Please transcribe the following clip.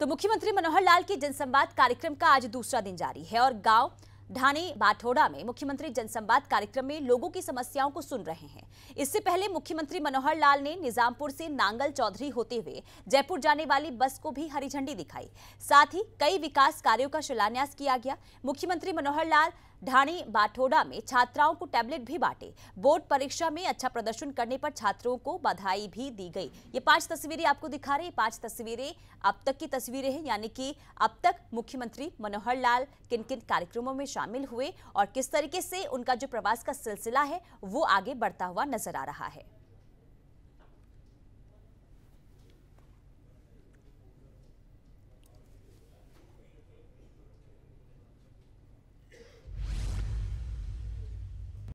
तो मुख्यमंत्री मनोहर लाल के जनसंवाद कार्यक्रम का आज दूसरा दिन जारी है और गांव ढाणी बाठोड़ा में मुख्यमंत्री जनसंवाद कार्यक्रम में लोगों की समस्याओं को सुन रहे हैं इससे पहले मुख्यमंत्री मनोहर लाल ने निजामपुर से नांगल चौधरी होते हुए जयपुर जाने वाली बस को भी हरी झंडी दिखाई साथ ही कई विकास कार्यों का शिलान्यास किया गया मुख्यमंत्री मनोहर लाल ढाणी बाठोड़ा में छात्राओं को टैबलेट भी बांटे बोर्ड परीक्षा में अच्छा प्रदर्शन करने पर छात्रों को बधाई भी दी गई ये पांच तस्वीरें आपको दिखा रहे पांच तस्वीरें अब तक की तस्वीरें हैं यानी कि अब तक मुख्यमंत्री मनोहर लाल किन किन कार्यक्रमों में शामिल हुए और किस तरीके से उनका जो प्रवास का सिलसिला है वो आगे बढ़ता हुआ नजर आ रहा है